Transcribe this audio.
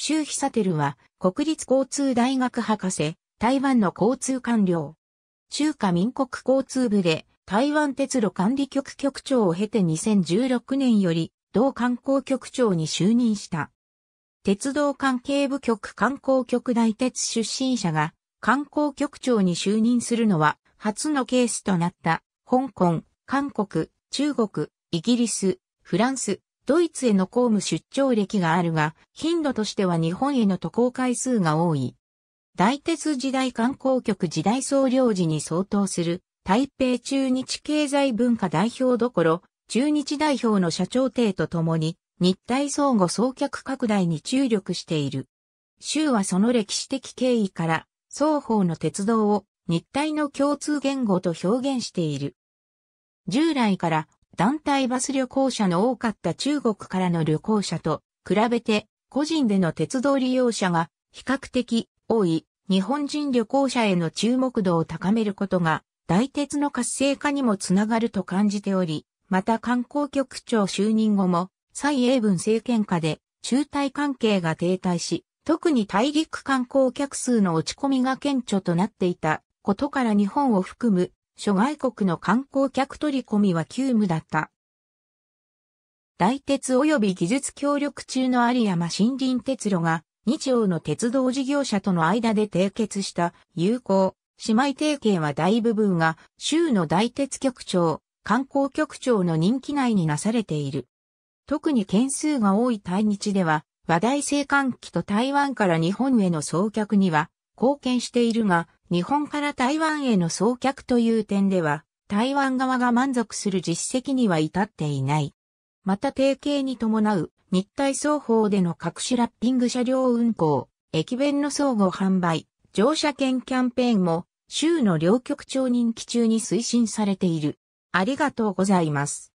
周サテルは、国立交通大学博士、台湾の交通官僚。中華民国交通部で、台湾鉄路管理局局長を経て2016年より、同観光局長に就任した。鉄道関係部局観光局大鉄出身者が、観光局長に就任するのは、初のケースとなった、香港、韓国、中国、イギリス、フランス、ドイツへの公務出張歴があるが、頻度としては日本への渡航回数が多い。大鉄時代観光局時代総領事に相当する、台北中日経済文化代表どころ、中日代表の社長邸とともに、日体相互送客拡大に注力している。州はその歴史的経緯から、双方の鉄道を日体の共通言語と表現している。従来から団体バス旅行者の多かった中国からの旅行者と比べて個人での鉄道利用者が比較的多い日本人旅行者への注目度を高めることが大鉄の活性化にもつながると感じており、また観光局長就任後も蔡英文政権下で中台関係が停滞し、特に大陸観光客数の落ち込みが顕著となっていたことから日本を含む諸外国の観光客取り込みは急務だった。大鉄及び技術協力中の有山森林鉄路が日曜の鉄道事業者との間で締結した友好姉妹提携は大部分が州の大鉄局長、観光局長の任期内になされている。特に件数が多い対日では、話題性還期と台湾から日本への送客には貢献しているが、日本から台湾への送客という点では、台湾側が満足する実績には至っていない。また提携に伴う日体双方での各種ラッピング車両運行、駅弁の相互販売、乗車券キャンペーンも州の両局長任期中に推進されている。ありがとうございます。